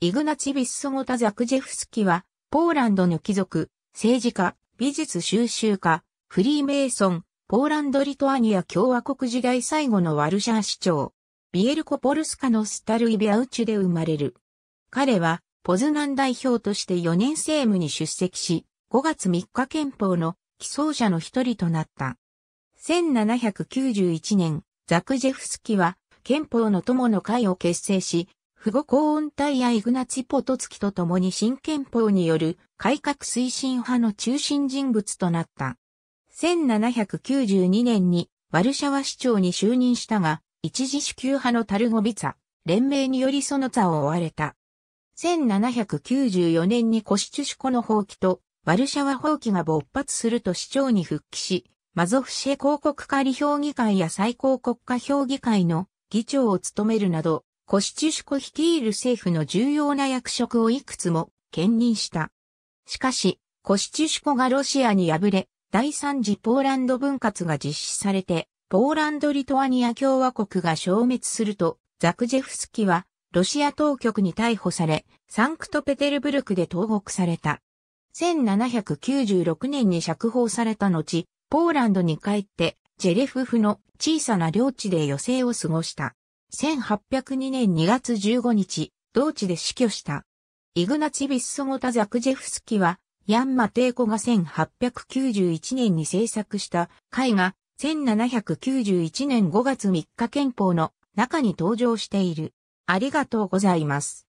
イグナチ・ビッソゴタ・ザクジェフスキは、ポーランドの貴族、政治家、美術収集家、フリーメイソン、ポーランド・リトアニア共和国時代最後のワルシャー市長、ビエルコ・ポルスカのスタルイビアウチュで生まれる。彼は、ポズナン代表として4年政務に出席し、5月3日憲法の起草者の一人となった。1791年、ザクジェフスキは、憲法の友の会を結成し、富後高音隊やイグナチ・ポトツキと共に新憲法による改革推進派の中心人物となった。1792年にワルシャワ市長に就任したが、一時支給派のタルゴビツァ、連盟によりその座を追われた。1794年にコシチュシコの放棄とワルシャワ放棄が勃発すると市長に復帰し、マゾフシェ告国仮評議会や最高国家評議会の議長を務めるなど、コシチュシュコ率いる政府の重要な役職をいくつも兼任した。しかし、コシチュシュコがロシアに敗れ、第三次ポーランド分割が実施されて、ポーランド・リトアニア共和国が消滅すると、ザクジェフスキは、ロシア当局に逮捕され、サンクトペテルブルクで投獄された。1796年に釈放された後、ポーランドに帰って、ジェレフフの小さな領地で余生を過ごした。1802年2月15日、同地で死去した。イグナチビッソモタ・ザクジェフスキは、ヤンマテイコが1891年に制作した絵画、1791年5月3日憲法の中に登場している。ありがとうございます。